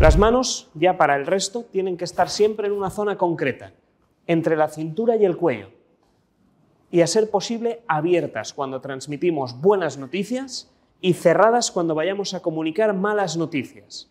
Las manos, ya para el resto, tienen que estar siempre en una zona concreta, entre la cintura y el cuello, y a ser posible abiertas cuando transmitimos buenas noticias y cerradas cuando vayamos a comunicar malas noticias.